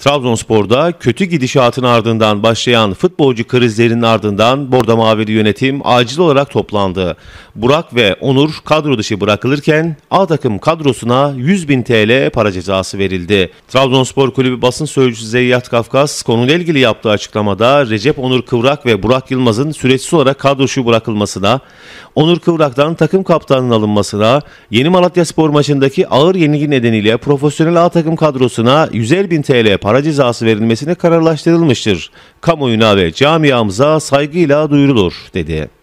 Trabzonspor'da kötü gidişatın ardından başlayan futbolcu krizlerinin ardından borda Mavili yönetim acil olarak toplandı. Burak ve Onur kadro dışı bırakılırken A takım kadrosuna 100 bin TL para cezası verildi. Trabzonspor Kulübü basın sözcüsü Zeyyat Kafkas konuyla ilgili yaptığı açıklamada Recep Onur Kıvrak ve Burak Yılmaz'ın süreçsiz olarak kadro dışı bırakılmasına, Onur Kıvrak'tan takım kaptanının alınmasına, Yeni Malatya Spor maçındaki ağır yenilgi nedeniyle profesyonel A takım kadrosuna 150 bin TL para para cezası verilmesine kararlaştırılmıştır. Kamuoyuna ve camiamıza saygıyla duyurulur dedi.